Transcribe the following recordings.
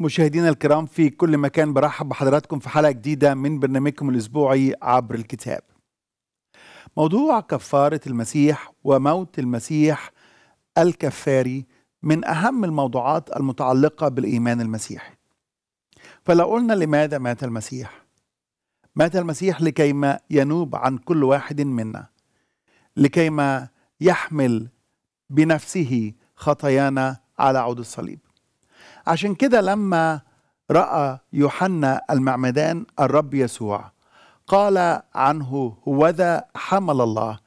مشاهدينا الكرام في كل مكان برحب بحضراتكم في حلقة جديدة من برنامجكم الأسبوعي عبر الكتاب موضوع كفارة المسيح وموت المسيح الكفاري من أهم الموضوعات المتعلقة بالإيمان المسيحي فلو قلنا لماذا مات المسيح مات المسيح لكيما ينوب عن كل واحد منا لكيما يحمل بنفسه خطايانا على عود الصليب عشان كده لما راى يوحنا المعمدان الرب يسوع قال عنه هوذا حمل الله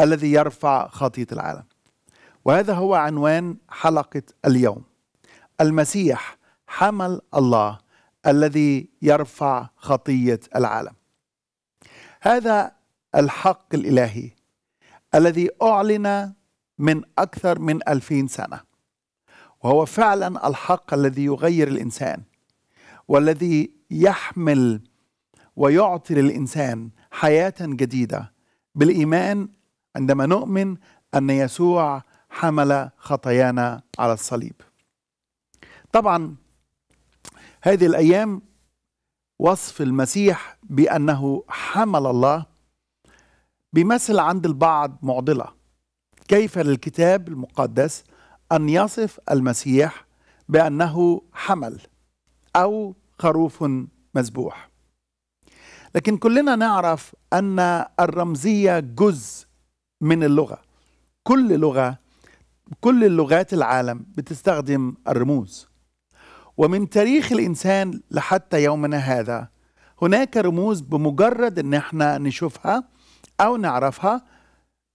الذي يرفع خطيه العالم وهذا هو عنوان حلقه اليوم المسيح حمل الله الذي يرفع خطيه العالم هذا الحق الالهي الذي اعلن من اكثر من الفين سنه وهو فعلا الحق الذي يغير الانسان والذي يحمل ويعطي للانسان حياه جديده بالايمان عندما نؤمن ان يسوع حمل خطايانا على الصليب طبعا هذه الايام وصف المسيح بانه حمل الله بيمثل عند البعض معضله كيف للكتاب المقدس أن يصف المسيح بأنه حمل أو خروف مذبوح لكن كلنا نعرف أن الرمزية جزء من اللغة كل لغة كل اللغات العالم بتستخدم الرموز ومن تاريخ الإنسان لحتى يومنا هذا هناك رموز بمجرد ان احنا نشوفها او نعرفها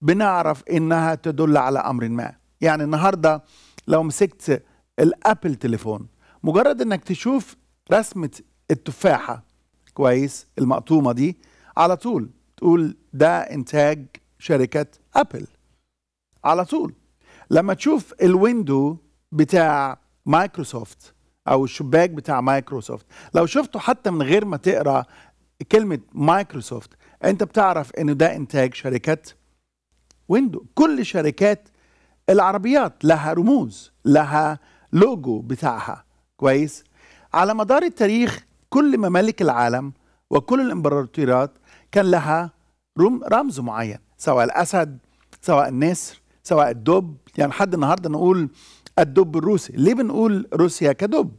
بنعرف انها تدل على امر ما يعني النهارده لو مسكت الابل تليفون مجرد انك تشوف رسمه التفاحه كويس المقطومه دي على طول تقول ده انتاج شركه ابل على طول لما تشوف الويندو بتاع مايكروسوفت او الشباك بتاع مايكروسوفت لو شفته حتى من غير ما تقرا كلمه مايكروسوفت انت بتعرف انه ده انتاج شركه ويندو كل شركات العربيات لها رموز لها لوجو بتاعها كويس على مدار التاريخ كل ممالك العالم وكل الامبراطوريات كان لها رم رمز معين سواء الاسد سواء النسر سواء الدب يعني لحد النهارده نقول الدب الروسي ليه بنقول روسيا كدب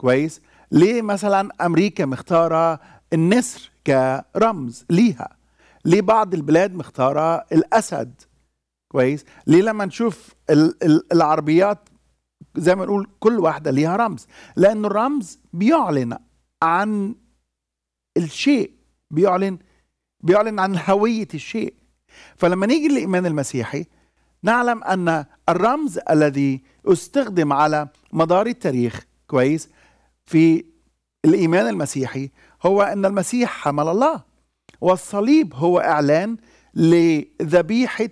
كويس ليه مثلا امريكا مختاره النسر كرمز ليها ليه بعض البلاد مختاره الاسد كويس ليه لما نشوف العربيات زي ما نقول كل واحده ليها رمز لان الرمز بيعلن عن الشيء بيعلن بيعلن عن هويه الشيء فلما نيجي للايمان المسيحي نعلم ان الرمز الذي استخدم على مدار التاريخ كويس في الايمان المسيحي هو ان المسيح حمل الله والصليب هو اعلان لذبيحه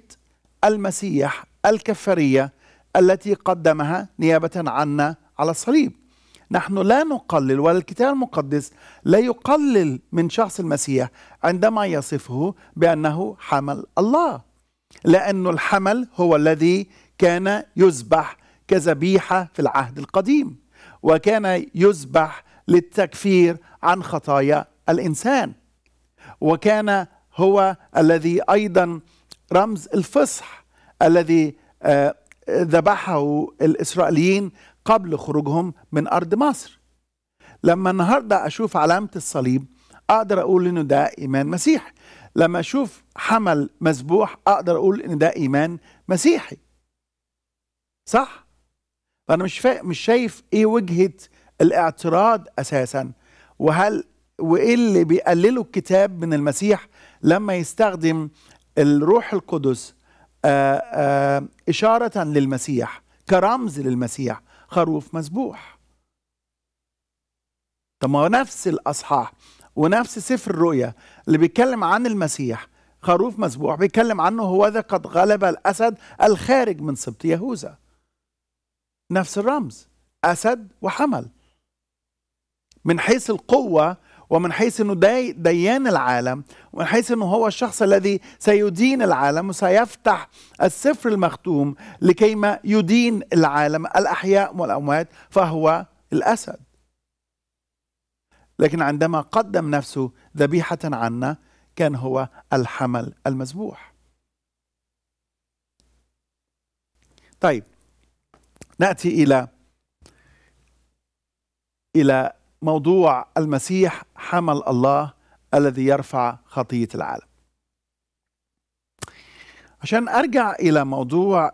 المسيح الكفارية التي قدمها نيابة عنا على الصليب نحن لا نقلل ولا الكتاب المقدس لا يقلل من شخص المسيح عندما يصفه بأنه حمل الله لأن الحمل هو الذي كان يذبح كذبيحة في العهد القديم وكان يذبح للتكفير عن خطايا الإنسان وكان هو الذي أيضا رمز الفصح الذي آه، ذبحه الإسرائيليين قبل خروجهم من أرض مصر لما النهاردة أشوف علامة الصليب أقدر أقول إنه ده إيمان مسيحي لما أشوف حمل مذبوح أقدر أقول إن ده إيمان مسيحي صح؟ فأنا مش فا... مش شايف إيه وجهة الاعتراض أساسا وهل وإيه اللي بيقلله الكتاب من المسيح لما يستخدم الروح القدس آه، آه، إشارة للمسيح كرمز للمسيح خروف مسبوح طب ما نفس الأصحاح ونفس سفر الرؤيا اللي بيتكلم عن المسيح خروف مسبوح بيتكلم عنه هو ذا قد غلب الأسد الخارج من سبط يهوذا نفس الرمز أسد وحمل من حيث القوة ومن حيث انه دي ديان العالم ومن حيث انه هو الشخص الذي سيدين العالم وسيفتح السفر المختوم لكيما يدين العالم الاحياء والاموات فهو الاسد لكن عندما قدم نفسه ذبيحه عنا كان هو الحمل المذبوح طيب ناتي الى الى موضوع المسيح حمل الله الذي يرفع خطيه العالم عشان ارجع الى موضوع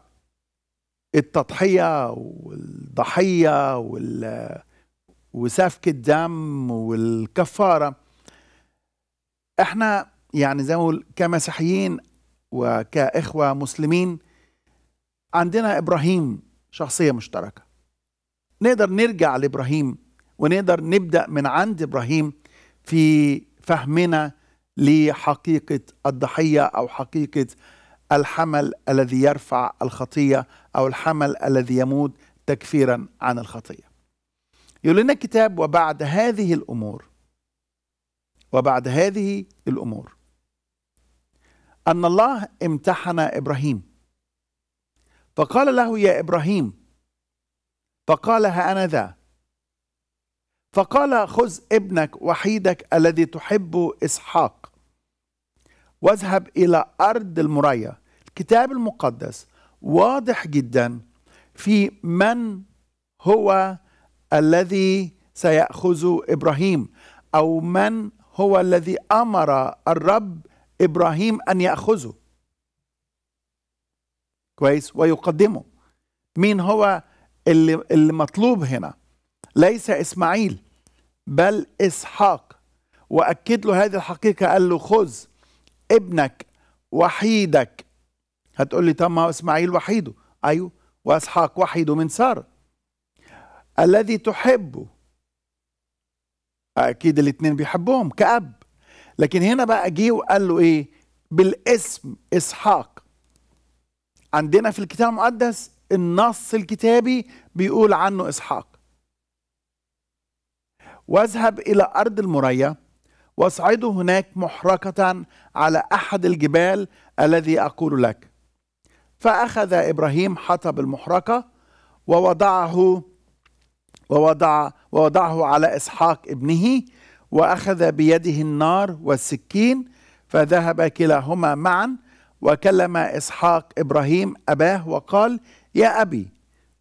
التضحيه والضحيه وال وسفك الدم والكفاره احنا يعني زي ما اقول كمسيحيين وكاخوه مسلمين عندنا ابراهيم شخصيه مشتركه نقدر نرجع لابراهيم ونقدر نبدا من عند ابراهيم في فهمنا لحقيقه الضحيه او حقيقه الحمل الذي يرفع الخطيه او الحمل الذي يموت تكفيرا عن الخطيه. يقول لنا الكتاب وبعد هذه الامور وبعد هذه الامور ان الله امتحن ابراهيم فقال له يا ابراهيم فقال ها انا ذا فقال خذ ابنك وحيدك الذي تحبه اسحاق واذهب الى ارض المريا الكتاب المقدس واضح جدا في من هو الذي سيأخذ إبراهيم أو من هو الذي أمر الرب إبراهيم أن يأخذه كويس ويقدمه مين هو اللي, اللي مطلوب هنا ليس إسماعيل بل إسحاق وأكد له هذه الحقيقة قال له خذ ابنك وحيدك هتقول لي طب ما إسماعيل وحيده أيوه وإسحاق وحيده من سارة الذي تحبه أكيد الاثنين بيحبهم كأب لكن هنا بقى جه وقال له إيه بالاسم إسحاق عندنا في الكتاب المقدس النص الكتابي بيقول عنه إسحاق واذهب إلى أرض المريا وأصعد هناك محرقة على أحد الجبال الذي أقول لك فأخذ إبراهيم حطب المحرقة ووضعه ووضع ووضعه على إسحاق ابنه وأخذ بيده النار والسكين فذهب كلاهما معا وكلم إسحاق إبراهيم أباه وقال يا أبي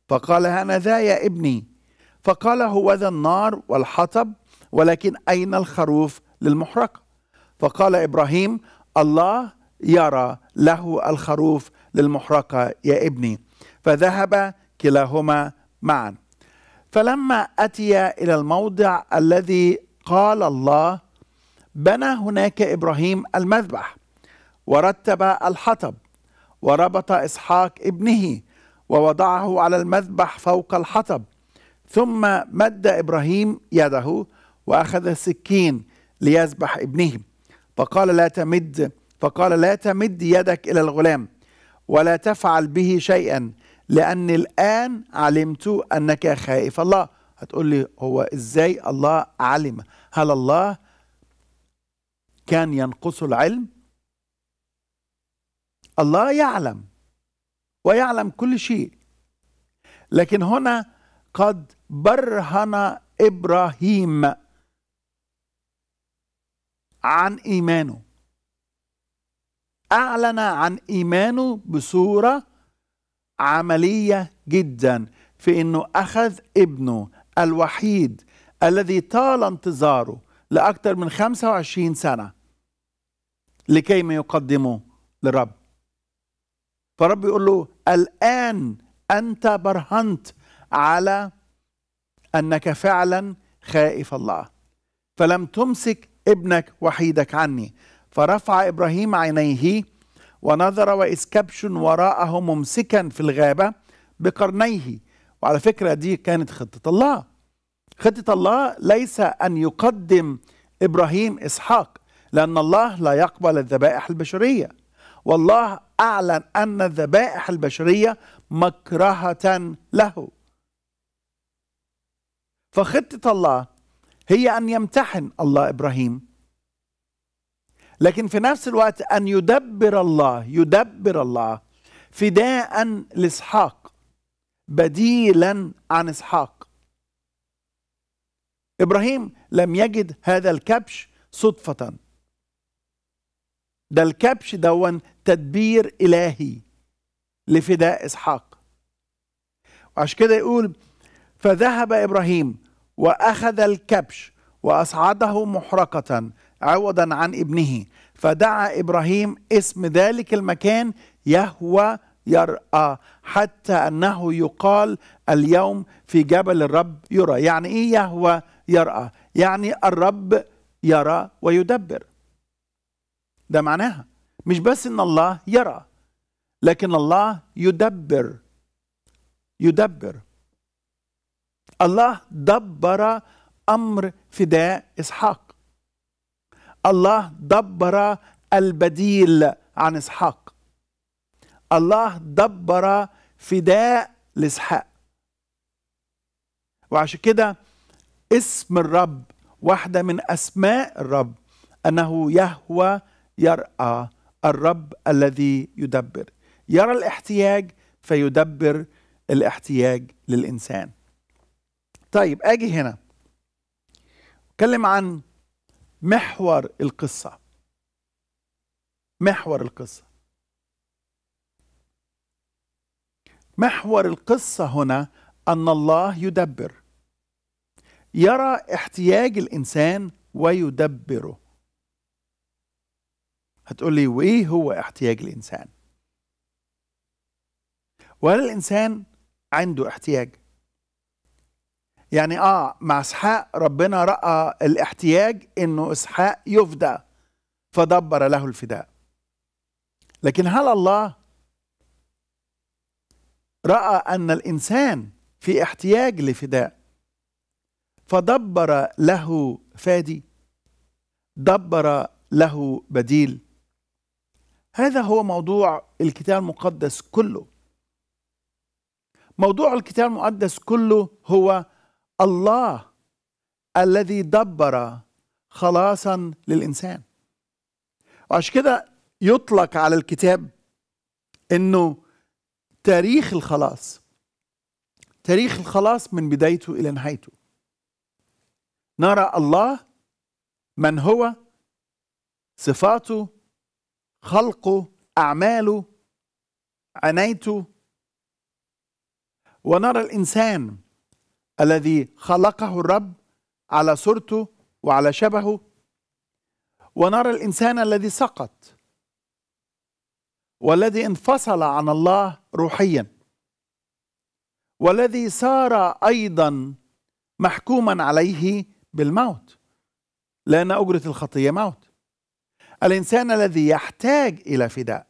فقال هانذا يا ابني فقال هو ذا النار والحطب ولكن أين الخروف للمحرقة فقال إبراهيم الله يرى له الخروف للمحرقة يا ابني فذهب كلاهما معا فلما أتي إلى الموضع الذي قال الله بنى هناك إبراهيم المذبح ورتب الحطب وربط إسحاق ابنه ووضعه على المذبح فوق الحطب ثم مد ابراهيم يده واخذ السكين ليذبح ابنه فقال لا تمد فقال لا تمد يدك الى الغلام ولا تفعل به شيئا لان الان علمت انك خائف الله هتقول لي هو ازاي الله علم هل الله كان ينقصه العلم الله يعلم ويعلم كل شيء لكن هنا قد برهن ابراهيم عن ايمانه اعلن عن ايمانه بصوره عمليه جدا في انه اخذ ابنه الوحيد الذي طال انتظاره لاكثر من 25 سنه لكي ما يقدمه للرب فرب يقول له الان انت برهنت على أنك فعلا خائف الله فلم تمسك ابنك وحيدك عني فرفع إبراهيم عينيه ونظر وإذ كبش وراءه ممسكا في الغابة بقرنيه وعلى فكرة دي كانت خطة الله خطة الله ليس أن يقدم إبراهيم إسحاق لأن الله لا يقبل الذبائح البشرية والله أعلن أن الذبائح البشرية مكرهة له فخطة الله هي أن يمتحن الله إبراهيم لكن في نفس الوقت أن يدبر الله يدبر الله فداء لإسحاق بديلا عن إسحاق إبراهيم لم يجد هذا الكبش صدفة ده الكبش دون تدبير إلهي لفداء إسحاق عشان كده يقول فذهب إبراهيم وأخذ الكبش وأصعده محرقة عوضا عن ابنه فدعا إبراهيم اسم ذلك المكان يهوى يرأى حتى أنه يقال اليوم في جبل الرب يرى يعني إيه يهوى يرأى يعني الرب يرى ويدبر ده معناها مش بس ان الله يرى لكن الله يدبر يدبر الله دبر امر فداء اسحاق الله دبر البديل عن اسحاق الله دبر فداء لاسحاق وعشان كده اسم الرب واحده من اسماء الرب انه يهوى يرأى الرب الذي يدبر يرى الاحتياج فيدبر الاحتياج للانسان طيب اجي هنا اتكلم عن محور القصه محور القصه محور القصه هنا ان الله يدبر يرى احتياج الانسان ويدبره هتقول لي وايه هو احتياج الانسان وهل الانسان عنده احتياج يعني اه مع اسحاق ربنا راى الاحتياج انه اسحاق يفدى فدبر له الفداء لكن هل الله راى ان الانسان في احتياج لفداء فدبر له فادي دبر له بديل هذا هو موضوع الكتاب المقدس كله موضوع الكتاب المقدس كله هو الله الذي دبر خلاصا للانسان وعشان كده يطلق على الكتاب انه تاريخ الخلاص تاريخ الخلاص من بدايته الى نهايته نرى الله من هو صفاته خلقه اعماله عنايته ونرى الانسان الذي خلقه الرب على صورته وعلى شبهه ونرى الانسان الذي سقط والذي انفصل عن الله روحيا والذي صار ايضا محكوما عليه بالموت لان اجره الخطيه موت الانسان الذي يحتاج الى فداء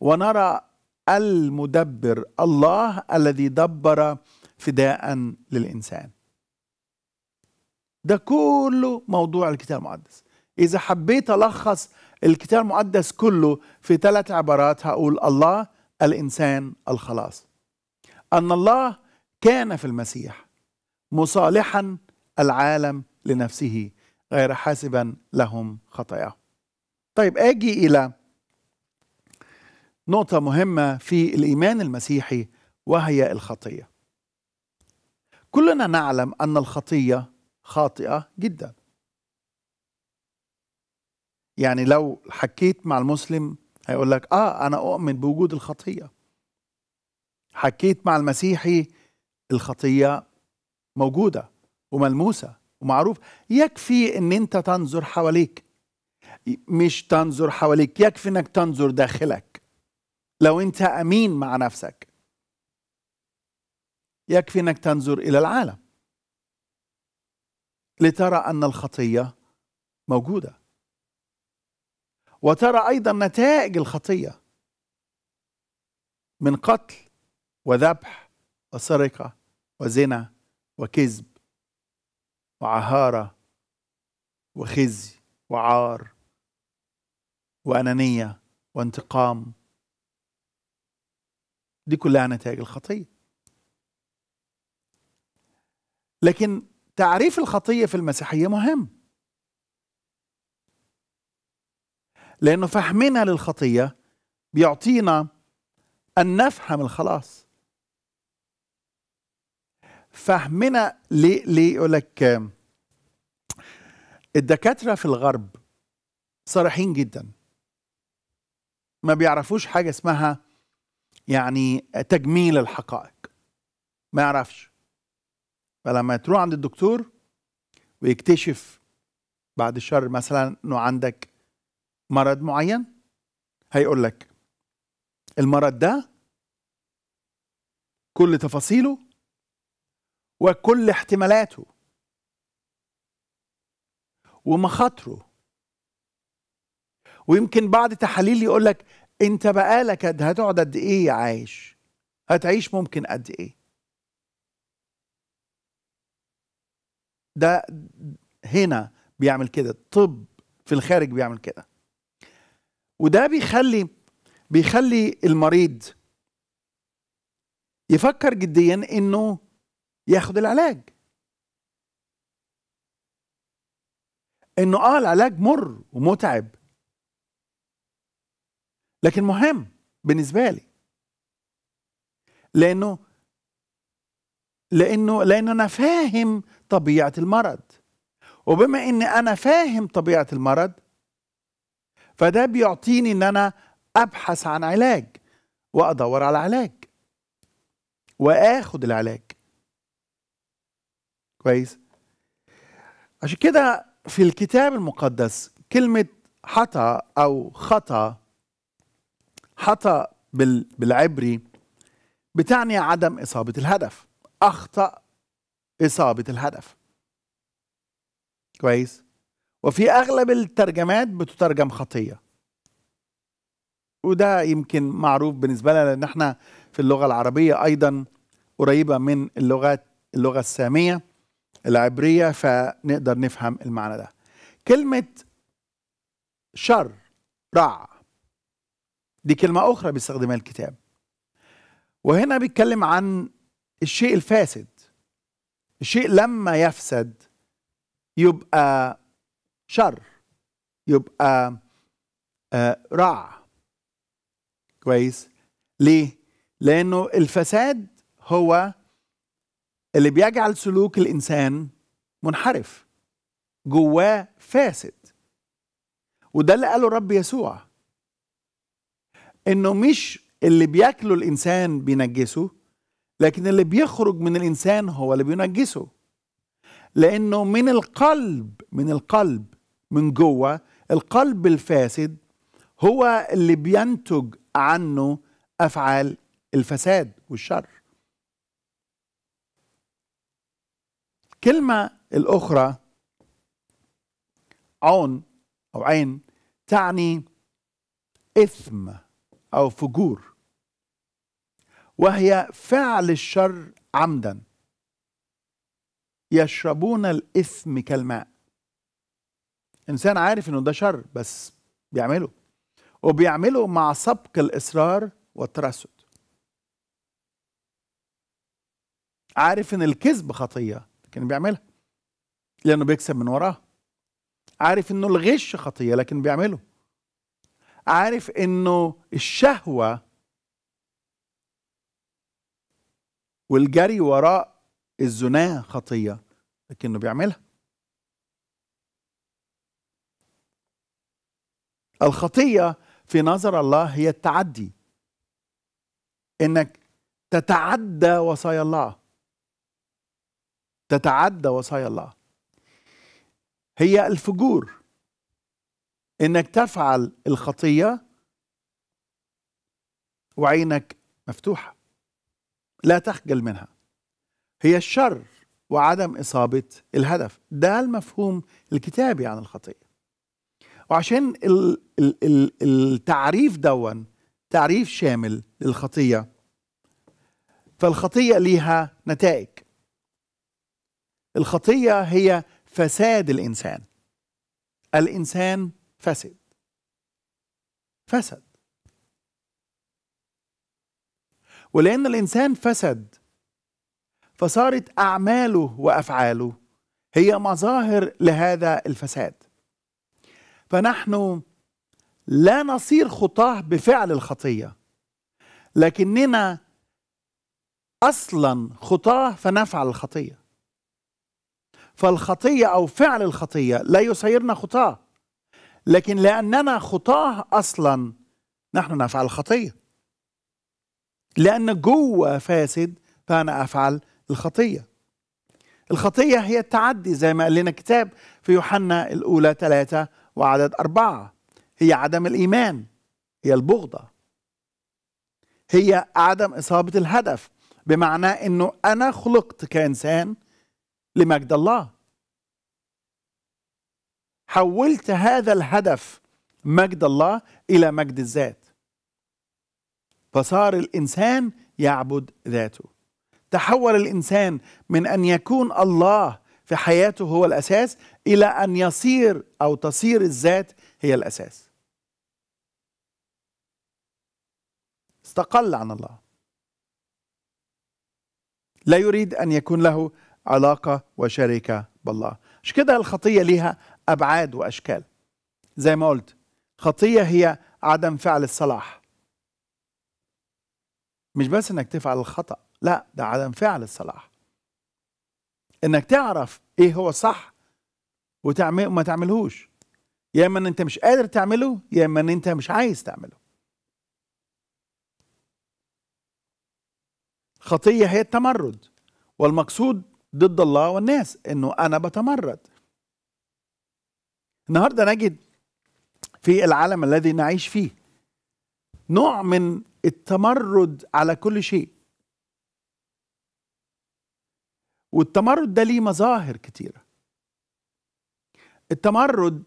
ونرى المدبر الله الذي دبر فداء للإنسان ده كله موضوع الكتاب المقدس إذا حبيت ألخص الكتاب المقدس كله في ثلاث عبارات هقول الله الإنسان الخلاص أن الله كان في المسيح مصالحا العالم لنفسه غير حاسبا لهم خطاياهم طيب أجي إلى نقطة مهمة في الإيمان المسيحي وهي الخطية كلنا نعلم أن الخطية خاطئة جدا يعني لو حكيت مع المسلم هيقول لك آه أنا أؤمن بوجود الخطية حكيت مع المسيحي الخطية موجودة وملموسة ومعروف يكفي أن أنت تنظر حواليك مش تنظر حواليك يكفي أنك تنظر داخلك لو أنت أمين مع نفسك يكفي انك تنظر الى العالم لترى ان الخطيه موجوده وترى ايضا نتائج الخطيه من قتل وذبح وسرقه وزنا وكذب وعهاره وخزي وعار وانانيه وانتقام دي كلها نتائج الخطيه لكن تعريف الخطيه في المسيحيه مهم لانه فهمنا للخطيه بيعطينا ان نفهم الخلاص فهمنا ليه ليه يقول لك الدكاتره في الغرب صريحين جدا ما بيعرفوش حاجه اسمها يعني تجميل الحقائق ما يعرفش فلما تروح عند الدكتور ويكتشف بعد الشر مثلا انه عندك مرض معين هيقول لك المرض ده كل تفاصيله وكل احتمالاته ومخاطره ويمكن بعد تحاليل يقول لك انت بقالك هتقعد قد ايه عايش هتعيش ممكن قد ايه ده هنا بيعمل كده الطب في الخارج بيعمل كده وده بيخلي بيخلي المريض يفكر جديا انه ياخد العلاج انه اه العلاج مر ومتعب لكن مهم بالنسبه لي لانه لانه لانه انا فاهم طبيعه المرض وبما ان انا فاهم طبيعه المرض فده بيعطيني ان انا ابحث عن علاج وادور على علاج واخد العلاج كويس عشان كده في الكتاب المقدس كلمه حطا او خطا حطا بالعبري بتعني عدم اصابه الهدف اخطا إصابة الهدف كويس وفي أغلب الترجمات بتترجم خطية وده يمكن معروف بالنسبة لنا لأن احنا في اللغة العربية أيضا قريبة من اللغات اللغة السامية العبرية فنقدر نفهم المعنى ده كلمة شر رع دي كلمة أخرى بيستخدمها الكتاب وهنا بيتكلم عن الشيء الفاسد الشيء لما يفسد يبقى شر يبقى آه، رع كويس ليه لانه الفساد هو اللي بيجعل سلوك الانسان منحرف جواه فاسد وده اللي قاله الرب يسوع انه مش اللي بياكله الانسان بينجسه لكن اللي بيخرج من الانسان هو اللي بينجسه لانه من القلب من القلب من جوه القلب الفاسد هو اللي بينتج عنه افعال الفساد والشر كلمه الاخرى عون او عين تعني اثم او فجور وهي فعل الشر عمدا يشربون الإثم كالماء إنسان عارف إنه ده شر بس بيعمله وبيعمله مع سبق الإصرار والترصد عارف إن الكذب خطية لكن بيعملها لأنه بيكسب من وراها عارف إنه الغش خطية لكن بيعمله عارف إنه الشهوة والجري وراء الزنا خطيه لكنه بيعملها الخطيه في نظر الله هي التعدي انك تتعدى وصايا الله تتعدى وصايا الله هي الفجور انك تفعل الخطيه وعينك مفتوحه لا تخجل منها هي الشر وعدم إصابة الهدف ده المفهوم الكتابي عن الخطية وعشان التعريف دون تعريف شامل للخطية فالخطية ليها نتائج الخطية هي فساد الإنسان الإنسان فسد فسد ولأن الإنسان فسد فصارت أعماله وأفعاله هي مظاهر لهذا الفساد فنحن لا نصير خطاه بفعل الخطية لكننا أصلا خطاه فنفعل الخطية فالخطية أو فعل الخطية لا يسيرنا خطاه لكن لأننا خطاه أصلا نحن نفعل الخطية لأن جوه فاسد فأنا أفعل الخطية الخطية هي التعدي زي ما قال لنا الكتاب في يوحنا الأولى ثلاثة وعدد أربعة هي عدم الإيمان هي البغضة هي عدم إصابة الهدف بمعنى أنه أنا خلقت كإنسان لمجد الله حولت هذا الهدف مجد الله إلى مجد الذات فصار الانسان يعبد ذاته تحول الانسان من ان يكون الله في حياته هو الاساس الى ان يصير او تصير الذات هي الاساس استقل عن الله لا يريد ان يكون له علاقه وشركه بالله مش كده الخطيه ليها ابعاد واشكال زي ما قلت خطيه هي عدم فعل الصلاح مش بس انك تفعل الخطا لا ده عدم فعل الصلاح انك تعرف ايه هو صح وتعمل وما تعملهوش يا اما ان انت مش قادر تعمله يا اما ان انت مش عايز تعمله خطيه هي التمرد والمقصود ضد الله والناس انه انا بتمرد النهارده نجد في العالم الذي نعيش فيه نوع من التمرد على كل شيء والتمرد ده ليه مظاهر كتيرة التمرد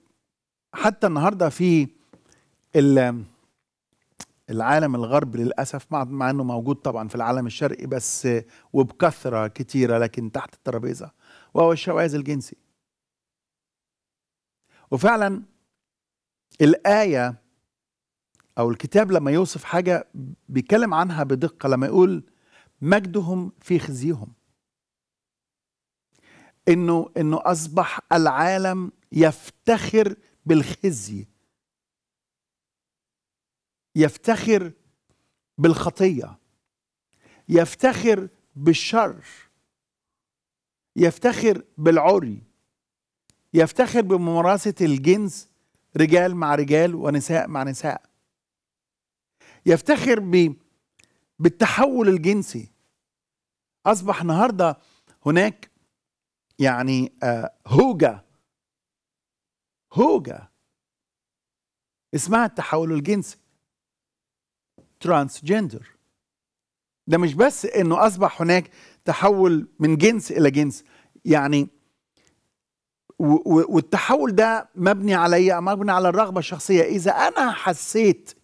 حتى النهاردة في العالم الغربي للأسف مع أنه موجود طبعا في العالم الشرقي بس وبكثرة كتيرة لكن تحت الترابيزة وهو الشواذ الجنسي وفعلا الآية او الكتاب لما يوصف حاجه بيتكلم عنها بدقه لما يقول مجدهم في خزيهم انه انه اصبح العالم يفتخر بالخزي يفتخر بالخطيه يفتخر بالشر يفتخر بالعري يفتخر بممارسه الجنس رجال مع رجال ونساء مع نساء يفتخر ب بالتحول الجنسي اصبح النهارده هناك يعني آه، هوجه هوجه اسمها التحول الجنسي ترانس جندر ده مش بس انه اصبح هناك تحول من جنس الى جنس يعني والتحول ده مبني على مبني على الرغبه الشخصيه اذا انا حسيت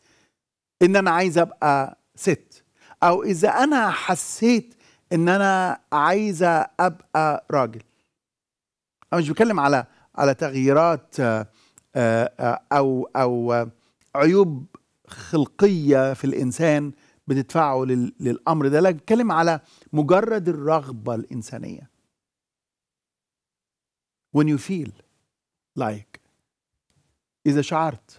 ان انا عايز ابقى ست او اذا انا حسيت ان انا عايز ابقى راجل انا مش بتكلم على على تغييرات آه، آه، او او عيوب خلقيه في الانسان بتدفعه للامر ده لا بتكلم على مجرد الرغبه الانسانيه when you feel like إذا شعرت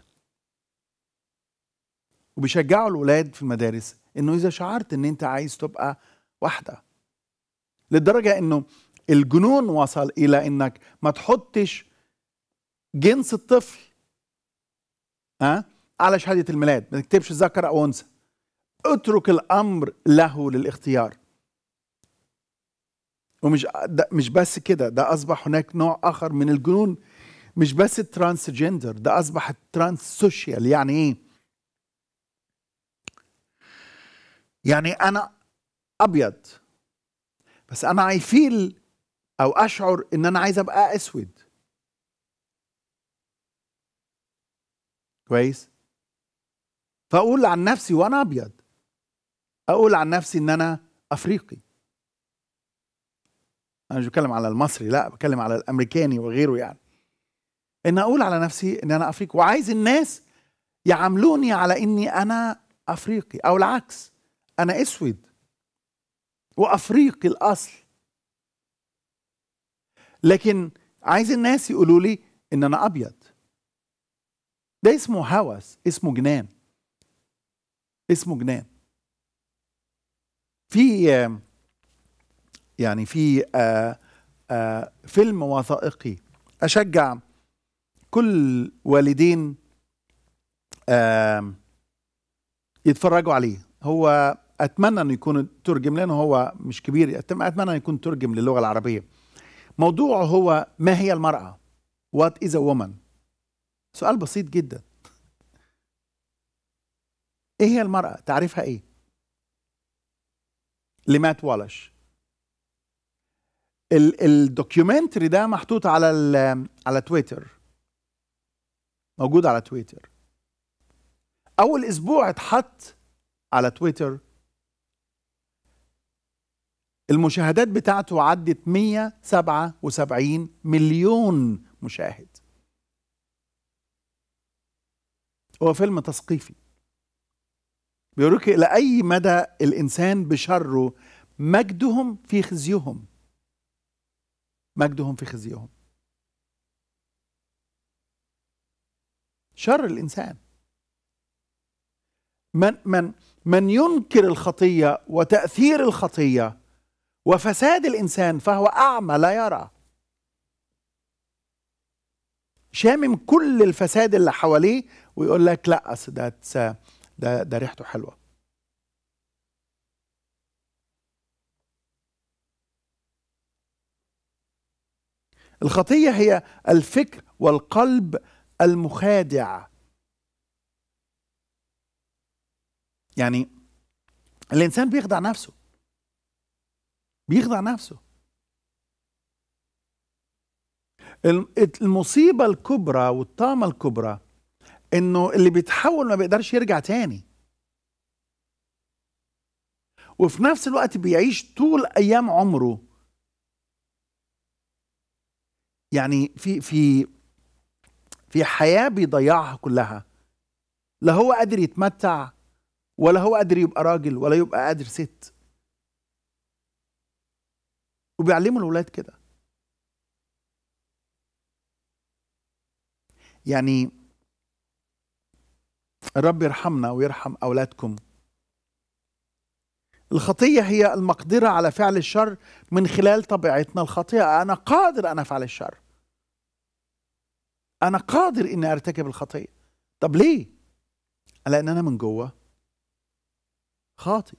وبيشجعوا الولاد في المدارس انه اذا شعرت ان انت عايز تبقى واحده لدرجه انه الجنون وصل الى انك ما تحطش جنس الطفل أه؟ على شهاده الميلاد ما تكتبش ذكر او انثى اترك الامر له للاختيار ومش ده مش بس كده ده اصبح هناك نوع اخر من الجنون مش بس الترانس جندر ده اصبح الترانس سوشيال يعني ايه يعني أنا أبيض بس أنا اي فيل أو أشعر إن أنا عايز أبقى أسود كويس فأقول عن نفسي وأنا أبيض أقول عن نفسي إن أنا أفريقي أنا مش بتكلم على المصري لا بتكلم على الأمريكاني وغيره يعني إن أقول على نفسي إن أنا أفريقي وعايز الناس يعاملوني على إني أنا أفريقي أو العكس أنا أسود وأفريقي الأصل لكن عايز الناس يقولوا لي إن أنا أبيض ده اسمه هوس اسمه جنان اسمه جنان في يعني في آه، آه، فيلم وثائقي أشجع كل والدين يتفرجوا عليه هو اتمنى انه يكون ترجم لانه هو مش كبير اتمنى انه يكون ترجم للغه العربيه موضوعه هو ما هي المراه وات از ا وومن سؤال بسيط جدا ايه هي المراه تعريفها ايه لمات والش الدوكيومنتري ده محطوط على على تويتر موجود على تويتر اول اسبوع اتحط على تويتر المشاهدات بتاعته عدت 177 مليون مشاهد هو فيلم تثقيفي بيوريك إلى أي مدى الإنسان بشره مجدهم في خزيهم مجدهم في خزيهم شر الإنسان من من من ينكر الخطية وتأثير الخطية وفساد الإنسان فهو أعمى لا يرى شامم كل الفساد اللي حواليه ويقول لك لا أصل ده ده ده ريحته حلوه الخطيه هي الفكر والقلب المخادع يعني الانسان بيخدع نفسه بيخدع نفسه المصيبة الكبرى والطامة الكبرى انه اللي بيتحول ما بيقدرش يرجع تاني وفي نفس الوقت بيعيش طول ايام عمره يعني في في في حياه بيضيعها كلها لا هو قادر يتمتع ولا هو قادر يبقى راجل ولا يبقى قادر ست وبيعلموا الأولاد كده يعني الرب يرحمنا ويرحم أولادكم الخطية هي المقدرة على فعل الشر من خلال طبيعتنا الخاطئه أنا قادر أن أفعل الشر أنا قادر إني أرتكب الخطية طب ليه؟ لأن أنا من جوه خاطئ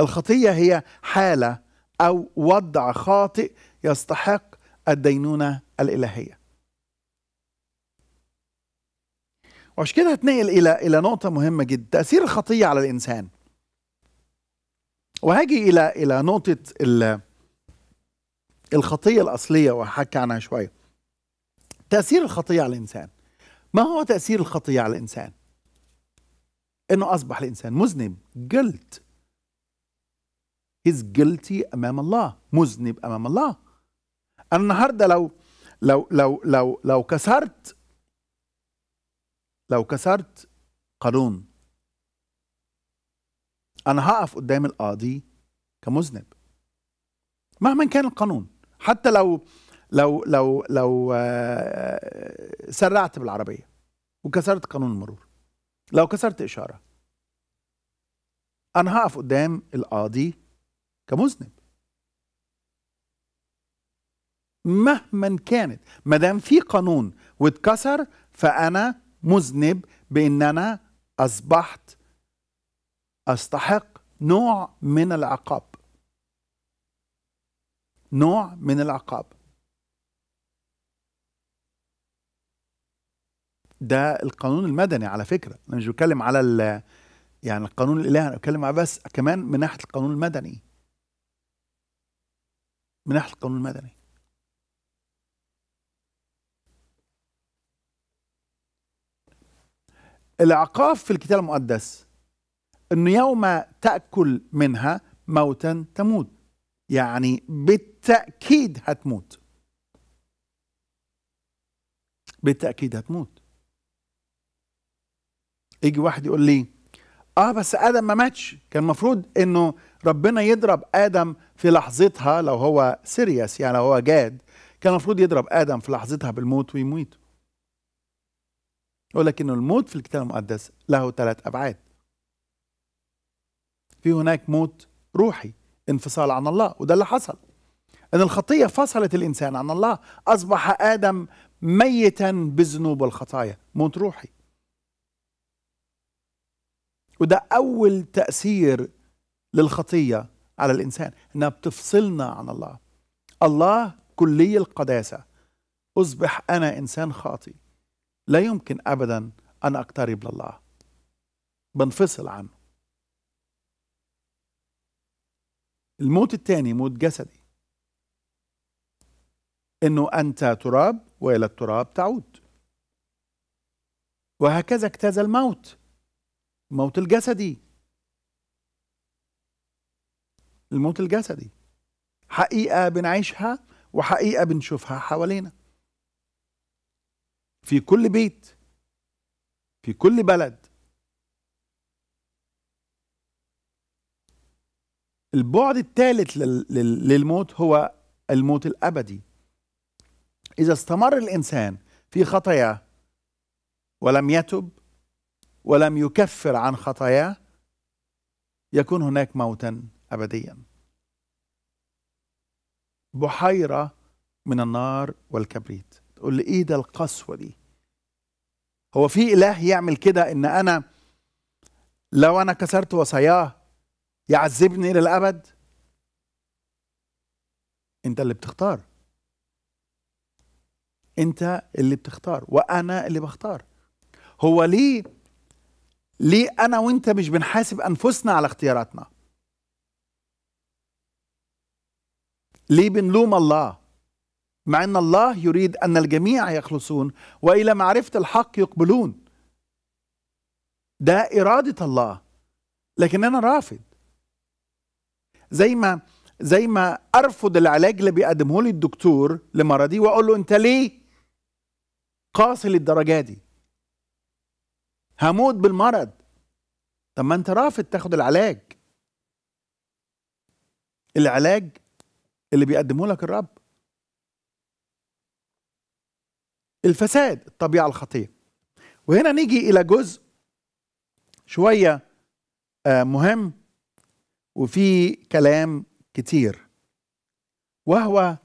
الخطية هي حالة أو وضع خاطئ يستحق الدينونة الإلهية وعشان كده هتنقل إلى إلى نقطة مهمة جدا تأثير الخطية على الإنسان وهاجي إلى إلى نقطة الخطية الأصلية وهحكي عنها شوية تأثير الخطية على الإنسان ما هو تأثير الخطية على الإنسان؟ إنه أصبح الإنسان مذنب جلد is guilty امام الله مذنب امام الله انا النهارده لو لو لو لو لو كسرت لو كسرت قانون انا هقف قدام القاضي كمذنب مهما كان القانون حتى لو لو لو لو آه، سرعت بالعربيه وكسرت قانون المرور لو كسرت اشاره انا هقف قدام القاضي كمذنب مهما كانت ما دام في قانون واتكسر فانا مذنب بان انا اصبحت استحق نوع من العقاب نوع من العقاب ده القانون المدني على فكره انا مش بتكلم على يعني القانون الالهي انا بتكلم بس كمان من ناحيه القانون المدني من ناحيه القانون المدني العقاب في الكتاب المقدس انه يوم تاكل منها موتا تموت يعني بالتاكيد هتموت بالتاكيد هتموت يجي واحد يقول لي اه بس ادم ما ماتش كان المفروض انه ربنا يضرب ادم في لحظتها لو هو سيريس يعني لو هو جاد كان المفروض يضرب ادم في لحظتها بالموت ويموت ولكن الموت في الكتاب المقدس له ثلاث ابعاد في هناك موت روحي انفصال عن الله وده اللي حصل ان الخطيه فصلت الانسان عن الله اصبح ادم ميتا بالذنوب والخطايا موت روحي وده اول تاثير للخطية على الإنسان إنها بتفصلنا عن الله الله كلي القداسة أصبح أنا إنسان خاطي لا يمكن أبدا أن أقترب لله بنفصل عنه الموت الثاني موت جسدي انه انت تراب والى التراب تعود وهكذا اجتاز الموت الموت الجسدي الموت الجسدي حقيقة بنعيشها وحقيقة بنشوفها حوالينا في كل بيت في كل بلد البعد الثالث للموت هو الموت الابدي اذا استمر الانسان في خطاياه ولم يتب ولم يكفر عن خطاياه يكون هناك موتا أبديا بحيرة من النار والكبريت تقول لي إيه ده القسوة دي هو في إله يعمل كده إن أنا لو أنا كسرت وصاياه يعذبني إلى الأبد أنت اللي بتختار أنت اللي بتختار وأنا اللي بختار هو ليه ليه أنا وأنت مش بنحاسب أنفسنا على اختياراتنا ليه بنلوم الله مع ان الله يريد ان الجميع يخلصون والى معرفه الحق يقبلون ده اراده الله لكن انا رافض زي ما زي ما ارفض العلاج اللي بيقدمه لي الدكتور لمرضي واقول له انت ليه قاسي للدرجه دي هموت بالمرض طب ما انت رافض تاخد العلاج العلاج اللي بيقدمه لك الرب الفساد الطبيعة الخطية وهنا نيجي إلى جزء شوية آه، مهم وفي كلام كتير وهو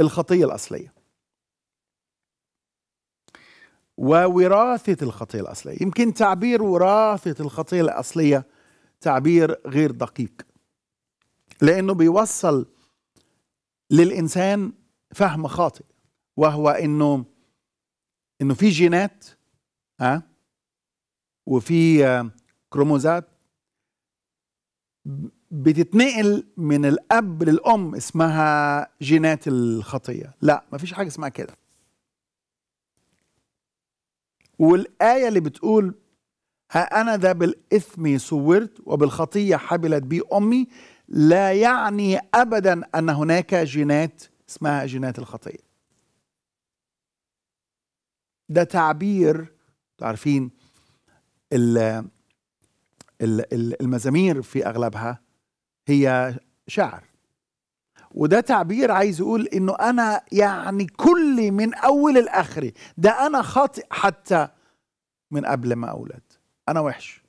الخطية الأصلية ووراثة الخطية الأصلية يمكن تعبير وراثة الخطية الأصلية تعبير غير دقيق لأنه بيوصل للانسان فهم خاطئ وهو انه انه في جينات ها أه؟ وفي آه، كروموزات بتتنقل من الاب للام اسمها جينات الخطيه لا مفيش حاجه اسمها كده والايه اللي بتقول ها انا ذا بالاثم صورت وبالخطيه حبلت بي امي لا يعني ابدا ان هناك جينات اسمها جينات الخطيه ده تعبير تعرفين المزامير في اغلبها هي شعر وده تعبير عايز يقول انه انا يعني كل من اول لاخري ده انا خاطئ حتى من قبل ما اولد انا وحش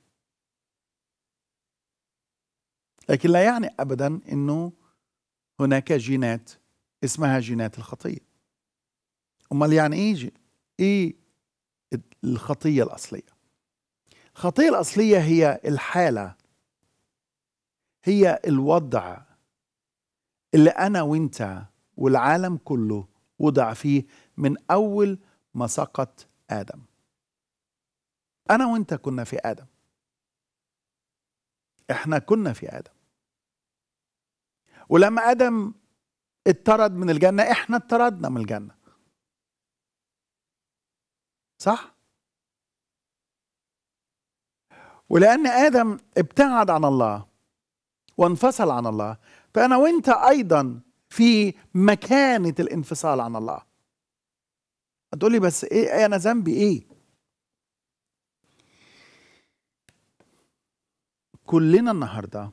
لكن لا يعني ابدا انه هناك جينات اسمها جينات الخطيه امال يعني ايه ايه الخطيه الاصليه الخطيه الاصليه هي الحاله هي الوضع اللي انا وانت والعالم كله وضع فيه من اول ما سقط ادم انا وانت كنا في ادم احنا كنا في ادم ولما ادم اتطرد من الجنه احنا اتطردنا من الجنه صح ولان ادم ابتعد عن الله وانفصل عن الله فانا وانت ايضا في مكانه الانفصال عن الله هتقولي بس ايه انا ذنبي ايه كلنا النهارده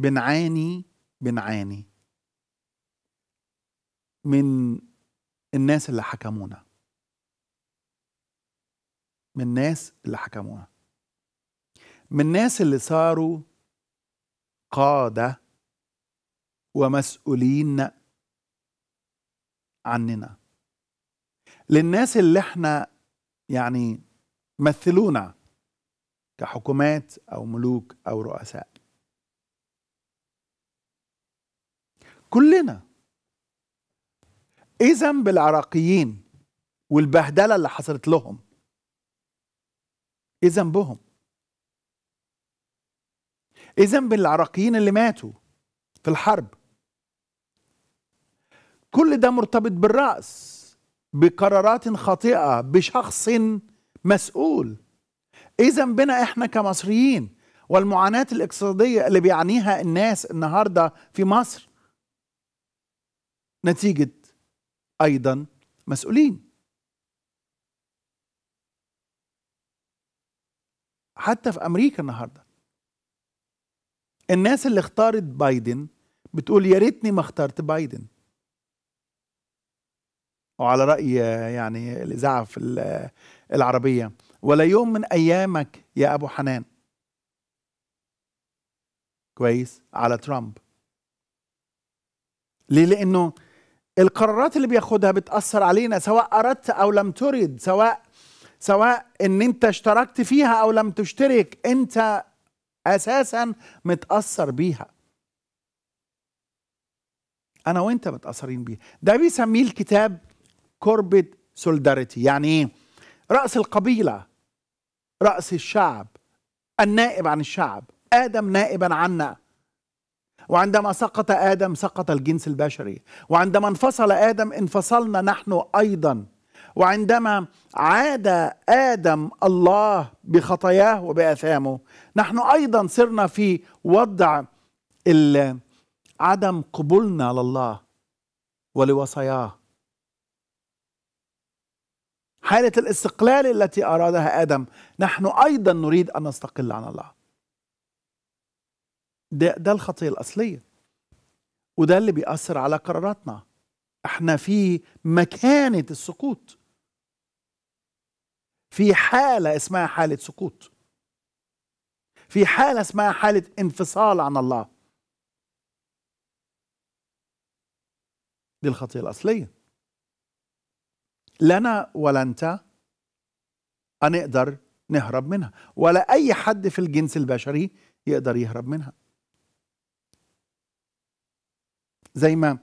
بنعاني بنعاني من الناس اللي حكمونا من الناس اللي حكمونا من الناس اللي صاروا قادة ومسؤولين عننا للناس اللي احنا يعني مثلونا كحكومات او ملوك او رؤساء كلنا اذا بالعراقيين والبهدله اللي حصلت لهم اذا بهم اذا بالعراقيين اللي ماتوا في الحرب كل ده مرتبط بالراس بقرارات خاطئه بشخص مسؤول ايه ذنبنا احنا كمصريين والمعاناه الاقتصاديه اللي بيعانيها الناس النهارده في مصر نتيجه ايضا مسؤولين حتى في امريكا النهارده الناس اللي اختارت بايدن بتقول يا ريتني ما اخترت بايدن وعلى راي يعني الاذاعه في العربيه ولا يوم من ايامك يا ابو حنان كويس على ترامب ليه لانه القرارات اللي بياخدها بتاثر علينا سواء اردت او لم ترد سواء سواء ان انت اشتركت فيها او لم تشترك انت اساسا متاثر بيها انا وانت متاثرين بيها ده بيسميه الكتاب كوربت سولداريتي يعني ايه راس القبيله رأس الشعب النائب عن الشعب آدم نائبا عنا وعندما سقط آدم سقط الجنس البشري وعندما انفصل آدم انفصلنا نحن أيضا وعندما عاد آدم الله بخطاياه وبآثامه نحن أيضا صرنا في وضع عدم قبولنا لله ولوصاياه حالة الاستقلال التي أرادها آدم نحن أيضا نريد أن نستقل عن الله ده, ده الخطية الأصلية وده اللي بيأثر على قراراتنا احنا في مكانة السقوط في حالة اسمها حالة سقوط في حالة اسمها حالة انفصال عن الله دي الخطية الأصلية لا انا ولا انت هنقدر نهرب منها ولا اي حد في الجنس البشري يقدر يهرب منها زي ما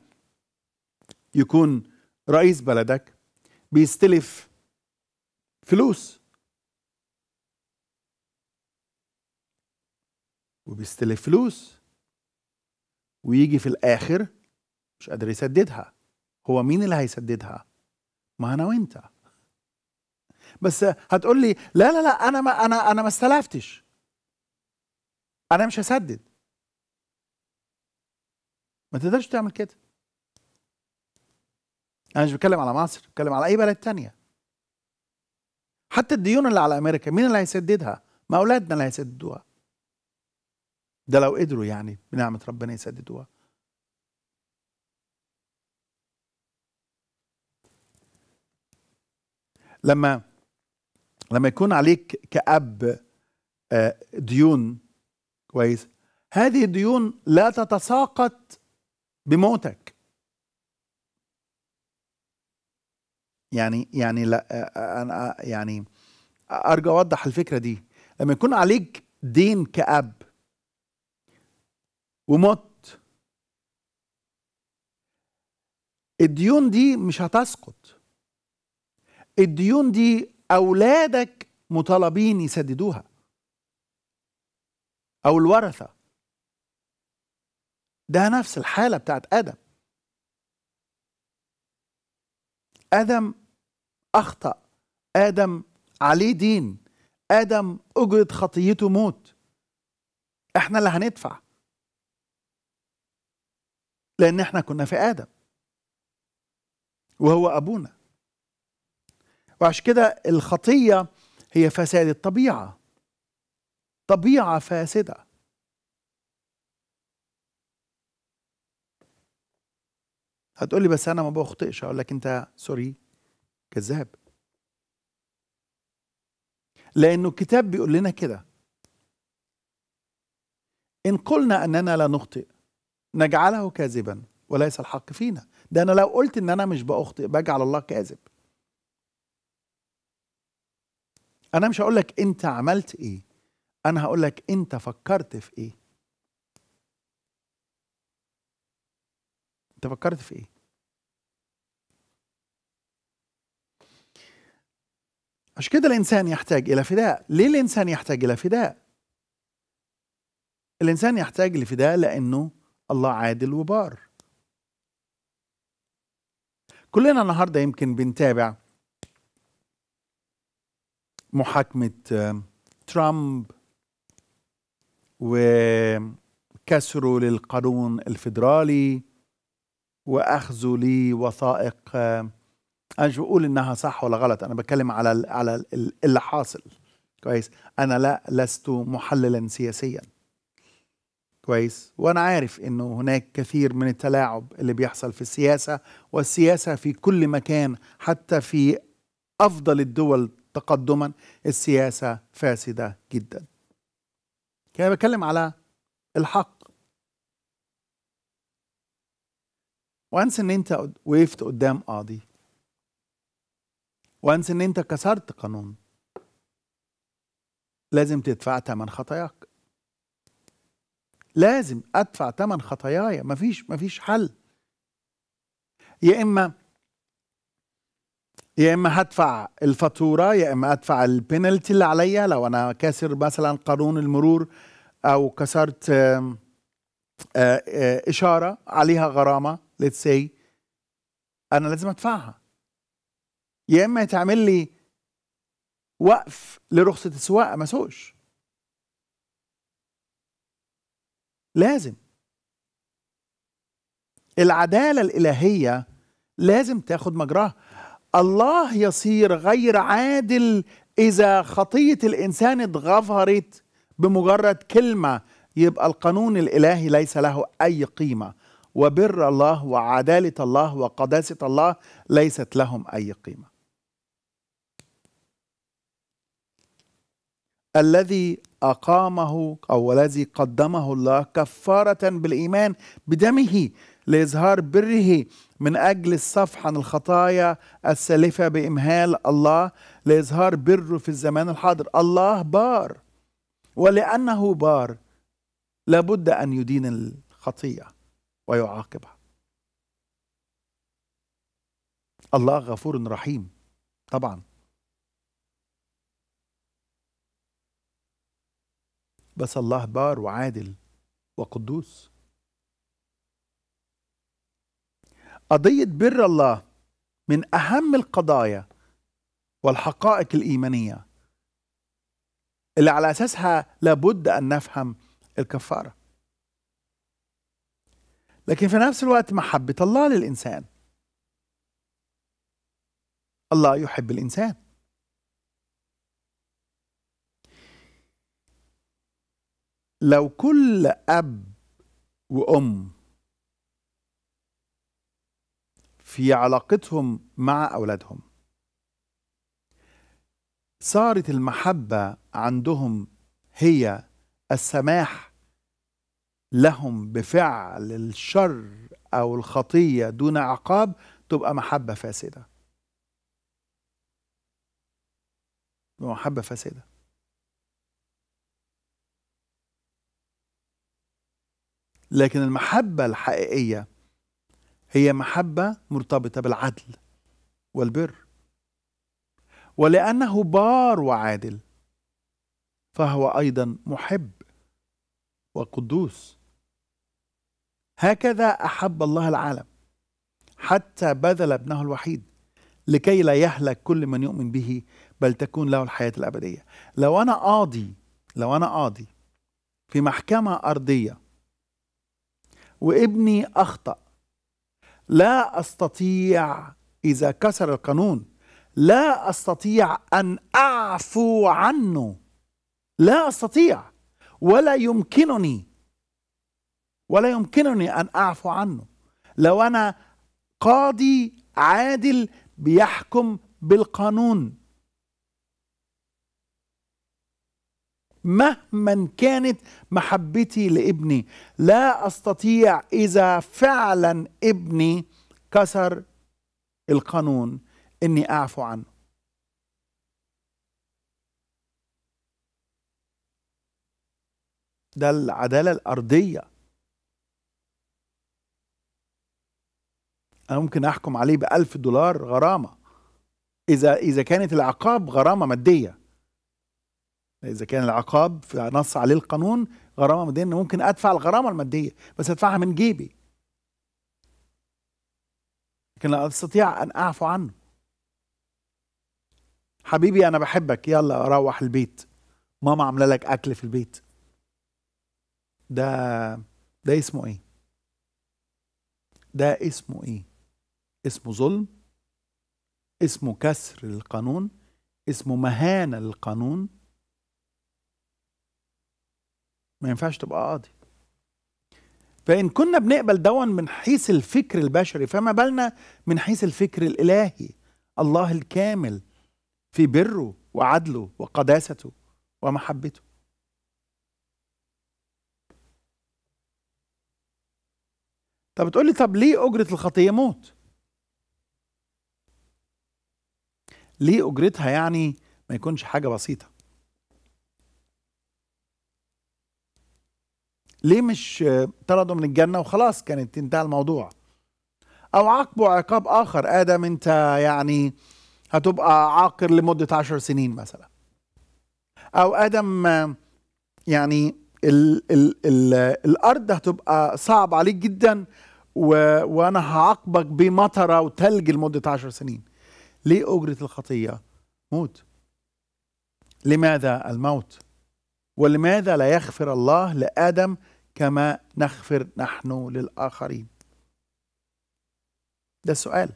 يكون رئيس بلدك بيستلف فلوس وبيستلف فلوس ويجي في الاخر مش قادر يسددها هو مين اللي هيسددها ما انا وانت بس هتقول لي لا لا لا انا ما انا انا ما استلفتش انا مش هسدد ما تقدرش تعمل كده انا مش بتكلم على مصر بتكلم على اي بلد تانية حتى الديون اللي على امريكا مين اللي هيسددها ما اولادنا اللي هيسددوها ده لو قدروا يعني بنعمه ربنا يسددوها لما لما يكون عليك كأب آه، ديون كويس هذه الديون لا تتساقط بموتك يعني يعني لا آه، آه، انا يعني ارجو اوضح الفكره دي لما يكون عليك دين كأب ومت الديون دي مش هتسقط الديون دي أولادك مطالبين يسددوها أو الورثة ده نفس الحالة بتاعت آدم آدم أخطأ آدم عليه دين آدم اجرت خطيته موت احنا اللي هندفع لأن احنا كنا في آدم وهو أبونا وعشان كده الخطية هي فساد الطبيعة طبيعة فاسدة هتقولي بس أنا ما بخطئش أقول لك أنت سوري كذاب لأنه الكتاب بيقول لنا كده إن قلنا أننا لا نخطئ نجعله كاذبا وليس الحق فينا ده أنا لو قلت أن أنا مش بأخطئ بجعل الله كاذب انا مش هقول لك انت عملت ايه انا هقول لك انت فكرت في ايه انت فكرت في ايه عشان كده الانسان يحتاج الى فداء ليه الانسان يحتاج الى فداء الانسان يحتاج لفداء لانه الله عادل وبار كلنا النهارده يمكن بنتابع محاكمة ترامب وكسره للقانون الفيدرالي واخذه لوثائق انا مش بقول انها صح ولا غلط انا بتكلم على على اللي حاصل كويس انا لا لست محللا سياسيا كويس وانا عارف انه هناك كثير من التلاعب اللي بيحصل في السياسه والسياسه في كل مكان حتى في افضل الدول تقدما السياسة فاسدة جدا كان بتكلم على الحق وانسى ان انت وقفت قدام قاضي وانسى ان انت كسرت قانون لازم تدفع ثمن خطاياك لازم ادفع ثمن خطاياي مفيش مفيش حل يا اما يا اما هدفع الفاتوره يا اما ادفع البينالتي اللي عليا لو انا كاسر مثلا قانون المرور او كسرت آه، آه، اشاره عليها غرامه ليتس سي انا لازم ادفعها يا اما يتعمل لي وقف لرخصه السواقه ما سوقش لازم العداله الالهيه لازم تاخد مجراها الله يصير غير عادل اذا خطيه الانسان اتغفرت بمجرد كلمه يبقى القانون الالهي ليس له اي قيمه وبر الله وعداله الله وقداسه الله ليست لهم اي قيمه الذي اقامه او الذي قدمه الله كفاره بالايمان بدمه لاظهار بره من أجل الصفح عن الخطايا السالفة بإمهال الله لإظهار بره في الزمان الحاضر الله بار ولأنه بار لابد أن يدين الخطية ويعاقبها الله غفور رحيم طبعا بس الله بار وعادل وقدوس قضية بر الله من أهم القضايا والحقائق الإيمانية اللي على أساسها لابد أن نفهم الكفارة لكن في نفس الوقت محبة الله للإنسان الله يحب الإنسان لو كل أب وأم في علاقتهم مع أولادهم صارت المحبة عندهم هي السماح لهم بفعل الشر أو الخطية دون عقاب تبقى محبة فاسدة محبة فاسدة لكن المحبة الحقيقية هي محبة مرتبطة بالعدل والبر ولأنه بار وعادل فهو أيضا محب وقدوس هكذا أحب الله العالم حتى بذل ابنه الوحيد لكي لا يهلك كل من يؤمن به بل تكون له الحياة الأبدية لو أنا قاضي لو أنا قاضي في محكمة أرضية وابني أخطأ لا استطيع اذا كسر القانون لا استطيع ان اعفو عنه لا استطيع ولا يمكنني ولا يمكنني ان اعفو عنه لو انا قاضي عادل بيحكم بالقانون مهما كانت محبتي لابني لا استطيع اذا فعلا ابني كسر القانون اني اعفو عنه ده العداله الارضيه انا ممكن احكم عليه بألف دولار غرامه اذا اذا كانت العقاب غرامه ماديه اذا كان العقاب نص عليه القانون غرامه ماديه ان ممكن ادفع الغرامه الماديه بس ادفعها من جيبي لكن لا استطيع ان اعفو عنه حبيبي انا بحبك يلا روح البيت ماما عامله لك اكل في البيت ده ده اسمه ايه ده اسمه ايه اسمه ظلم اسمه كسر للقانون اسمه مهانه للقانون ما ينفعش تبقى قاضي فإن كنا بنقبل دون من حيث الفكر البشري فما بالنا من حيث الفكر الإلهي الله الكامل في بره وعدله وقداسته ومحبته طب بتقول لي طب ليه أجرة الخطية موت ليه أجرتها يعني ما يكونش حاجة بسيطة ليه مش طردوا من الجنه وخلاص كانت انتهى الموضوع او عاقبه عقاب اخر ادم انت يعني هتبقى عاقر لمده عشر سنين مثلا او ادم يعني الـ الـ الـ الارض هتبقى صعب عليك جدا و وانا هعاقبك بمطره وتلج لمده عشر سنين ليه اجره الخطيه موت لماذا الموت ولماذا لا يغفر الله لادم كما نغفر نحن للآخرين ده السؤال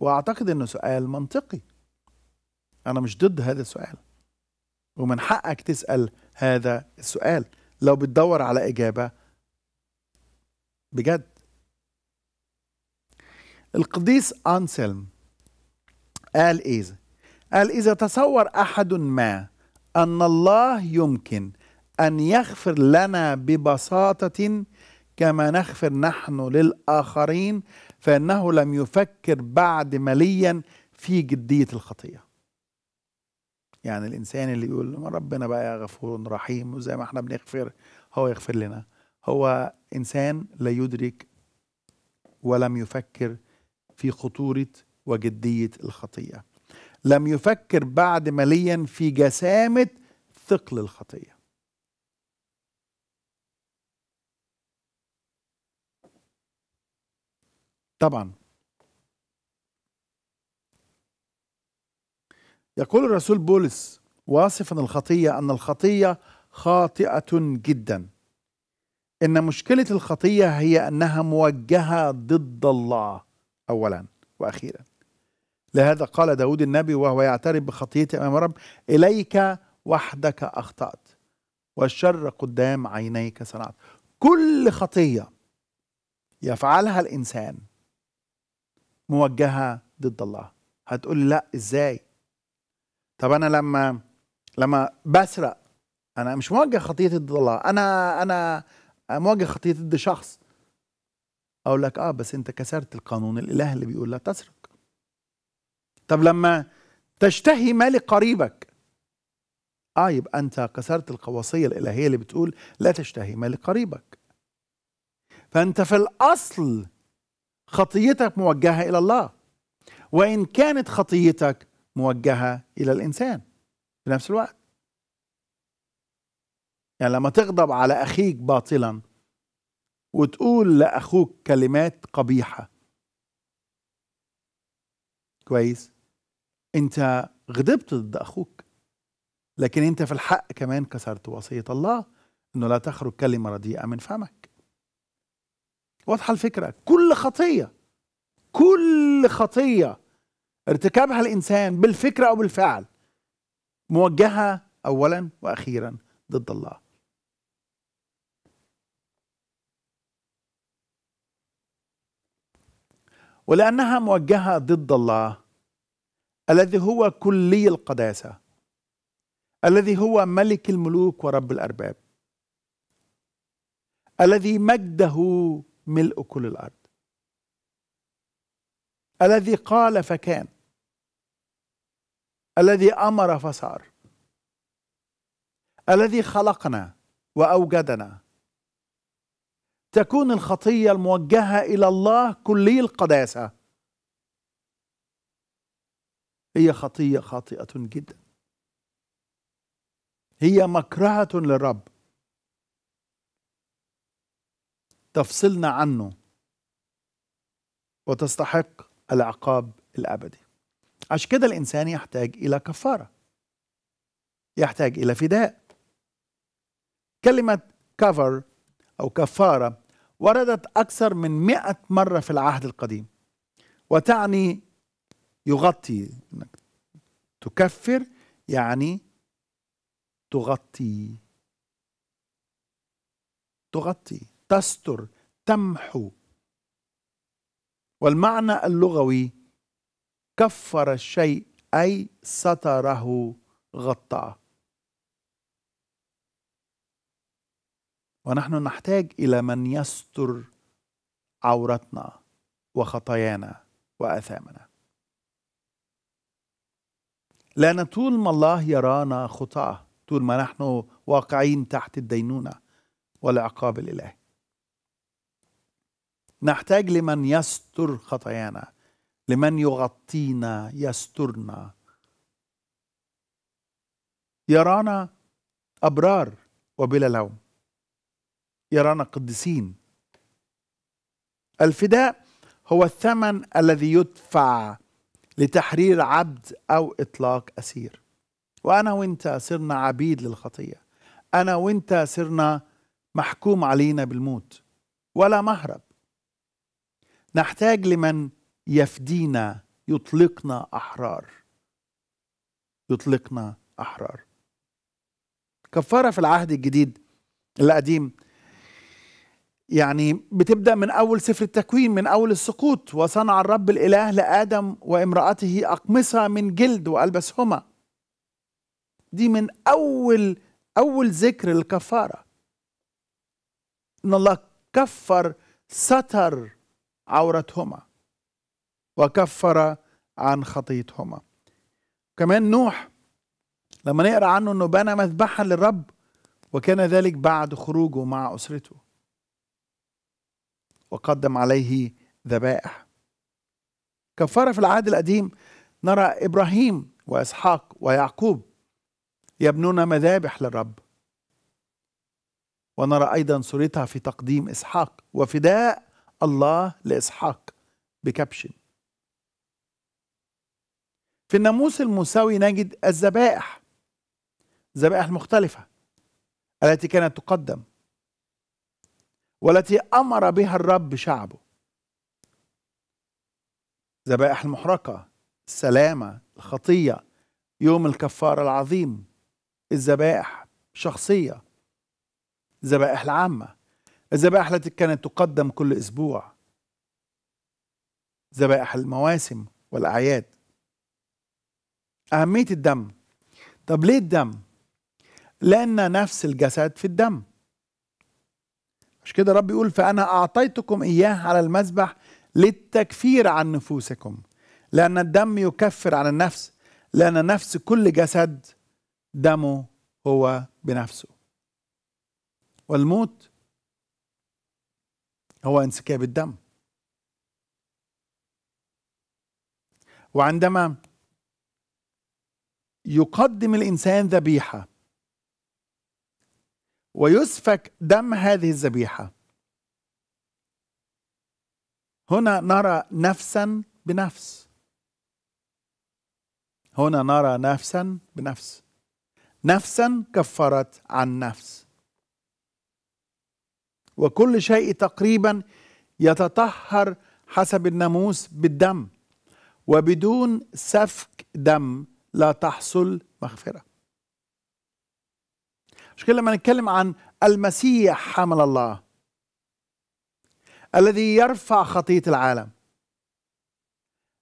وأعتقد أنه سؤال منطقي أنا مش ضد هذا السؤال ومن حقك تسأل هذا السؤال لو بتدور على إجابة بجد القديس أنسلم قال إذا قال إذا تصور أحد ما أن الله يمكن أن يغفر لنا ببساطة كما نغفر نحن للآخرين فإنه لم يفكر بعد مليا في جدية الخطية يعني الإنسان اللي يقول ربنا بقى غفور رحيم وزي ما احنا بنغفر هو يغفر لنا هو إنسان لا يدرك ولم يفكر في خطورة وجدية الخطية لم يفكر بعد مليا في جسامة ثقل الخطيه طبعا يقول الرسول بولس واصفا الخطية أن الخطية خاطئة جدا إن مشكلة الخطية هي أنها موجهة ضد الله أولا وأخيرا لهذا قال داود النبي وهو يعترف بخطيته أمام رب إليك وحدك أخطأت والشر قدام عينيك صنعت كل خطية يفعلها الإنسان موجهه ضد الله هتقول لي لا ازاي طب انا لما لما بسرق انا مش موجه خطيه ضد الله انا انا موجه خطيه ضد شخص اقول لك اه بس انت كسرت القانون الاله اللي بيقول لا تسرق طب لما تشتهي مال قريبك اه يبقى انت كسرت القواصية الالهية اللي بتقول لا تشتهي مال قريبك فانت في الاصل خطيتك موجهه الى الله وان كانت خطيتك موجهه الى الانسان في نفس الوقت يعني لما تغضب على اخيك باطلا وتقول لاخوك كلمات قبيحه كويس انت غضبت ضد اخوك لكن انت في الحق كمان كسرت وصيه الله انه لا تخرج كلمه رديئه من فمك واضحه الفكره كل خطيه كل خطيه ارتكبها الانسان بالفكره او بالفعل موجهه اولا واخيرا ضد الله ولانها موجهه ضد الله الذي هو كلي القداسه الذي هو ملك الملوك ورب الارباب الذي مجده ملء كل الارض الذي قال فكان الذي امر فصار الذي خلقنا واوجدنا تكون الخطيه الموجهه الى الله كلي القداسه هي خطيه خاطئه جدا هي مكرهه للرب تفصلنا عنه وتستحق العقاب الابدي عشان كده الانسان يحتاج الى كفاره يحتاج الى فداء كلمه كفر او كفاره وردت اكثر من مئة مره في العهد القديم وتعني يغطي تكفر يعني تغطي تغطي تستر تمحو والمعنى اللغوي كفر الشيء أي ستره غطى ونحن نحتاج إلى من يستر عورتنا وخطايانا وآثامنا لأن طول ما الله يرانا خطاه طول ما نحن واقعين تحت الدينونة والعقاب الإلهي نحتاج لمن يستر خطايانا لمن يغطينا يسترنا يرانا ابرار وبلا لوم يرانا قديسين الفداء هو الثمن الذي يدفع لتحرير عبد او اطلاق اسير وانا وانت صرنا عبيد للخطيه انا وانت صرنا محكوم علينا بالموت ولا مهرب نحتاج لمن يفدينا يطلقنا احرار يطلقنا احرار كفاره في العهد الجديد القديم يعني بتبدا من اول سفر التكوين من اول السقوط وصنع الرب الاله لادم وامراته اقمصه من جلد والبسهما دي من اول اول ذكر للكفاره ان الله كفر ستر عورتهما وكفر عن خطيتهما كمان نوح لما نقرا عنه انه بنى مذبحا للرب وكان ذلك بعد خروجه مع اسرته وقدم عليه ذبائح كفاره في العهد القديم نرى ابراهيم واسحاق ويعقوب يبنون مذابح للرب ونرى ايضا صورتها في تقديم اسحاق وفداء الله لإسحاق بكبشن في الناموس الموسوي نجد الذبائح الذبائح المختلفة التي كانت تقدم والتي أمر بها الرب شعبه ذبائح المحرقة السلامة الخطية يوم الكفارة العظيم الذبائح الشخصية الذبائح العامة الذبائح التي كانت تقدم كل أسبوع ذبائح المواسم والأعياد أهمية الدم طب ليه الدم؟ لأن نفس الجسد في الدم مش كده رب يقول فأنا أعطيتكم إياه على المذبح للتكفير عن نفوسكم لأن الدم يكفر عن النفس لأن نفس كل جسد دمه هو بنفسه والموت هو انسكاب الدم وعندما يقدم الانسان ذبيحه ويسفك دم هذه الذبيحه هنا نرى نفسا بنفس هنا نرى نفسا بنفس نفسا كفرت عن نفس وكل شيء تقريبا يتطهر حسب الناموس بالدم وبدون سفك دم لا تحصل مغفره مش كده لما نتكلم عن المسيح حمل الله الذي يرفع خطيه العالم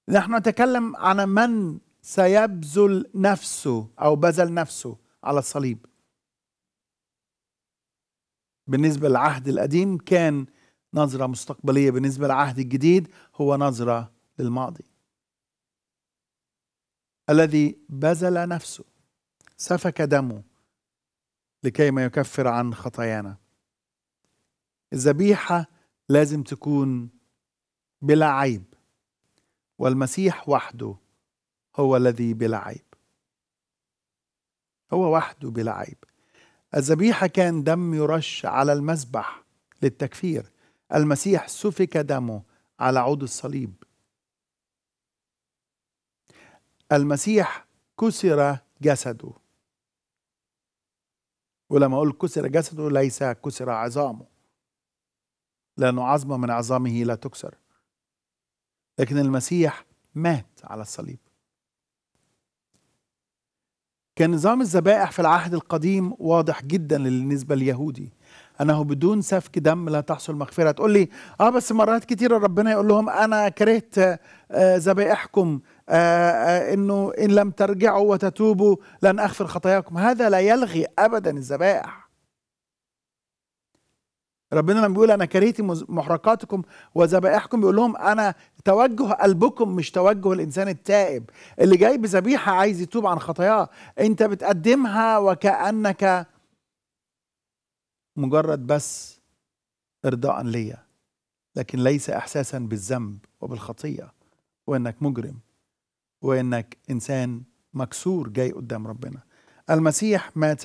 نحن نتكلم عن من سيبذل نفسه او بذل نفسه على الصليب بالنسبة للعهد القديم كان نظرة مستقبلية بالنسبة للعهد الجديد هو نظرة للماضي الذي بذل نفسه سفك دمه لكي ما يكفر عن خطايانا الذبيحة لازم تكون بلا عيب والمسيح وحده هو الذي بلا عيب هو وحده بلا عيب الذبيحة كان دم يرش على المذبح للتكفير المسيح سفك دمه على عود الصليب المسيح كسر جسده ولما أقول كسر جسده ليس كسر عظامه لأن عظمة من عظامه لا تكسر لكن المسيح مات على الصليب كان نظام الذبائح في العهد القديم واضح جدا بالنسبة اليهودي أنه بدون سفك دم لا تحصل مغفرة تقول لي آه بس مرات كتيرة ربنا يقول لهم أنا كرهت آه، آه، ذبائحكم آه آه إنه إن لم ترجعوا وتتوبوا لن أغفر خطاياكم هذا لا يلغي أبدا الذبائح ربنا لما بيقول انا كرهت محرقاتكم وذبائحكم بيقول لهم انا توجه قلبكم مش توجه الانسان التائب اللي جاي بذبيحه عايز يتوب عن خطاياه انت بتقدمها وكانك مجرد بس ارضاء ليا لكن ليس احساسا بالذنب وبالخطيه وانك مجرم وانك انسان مكسور جاي قدام ربنا المسيح مات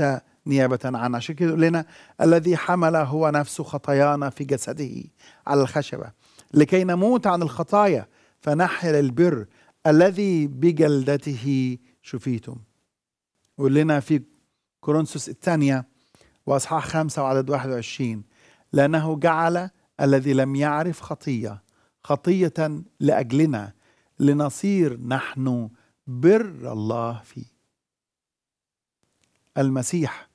نيابة عنا عشان كده يقول لنا الذي حمل هو نفس خطايانا في جسده على الخشبة لكي نموت عن الخطايا فنحل البر الذي بجلدته شفيتم يقول لنا في كورنثوس الثانية وأصحاح خمسة وعدد 21 لأنه جعل الذي لم يعرف خطية خطية لأجلنا لنصير نحن بر الله فيه المسيح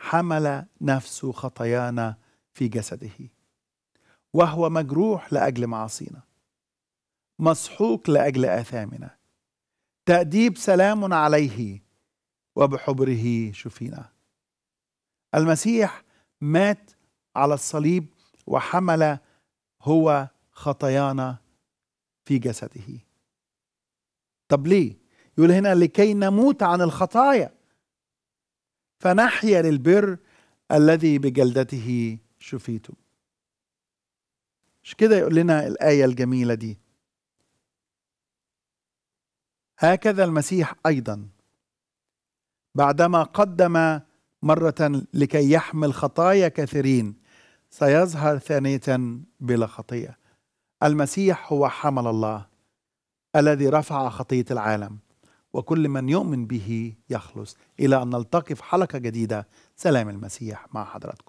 حمل نفسه خطايانا في جسده وهو مجروح لاجل معاصينا مسحوق لاجل اثامنا تاديب سلام عليه وبحبره شفينا المسيح مات على الصليب وحمل هو خطايانا في جسده طب ليه يقول هنا لكي نموت عن الخطايا فنحيا للبر الذي بجلدته شفيتم مش كده يقول لنا الآية الجميلة دي هكذا المسيح أيضا بعدما قدم مرة لكي يحمل خطايا كثيرين سيظهر ثانية بلا خطيئة المسيح هو حمل الله الذي رفع خطية العالم وكل من يؤمن به يخلص إلى أن نلتقي في حلقة جديدة سلام المسيح مع حضراتكم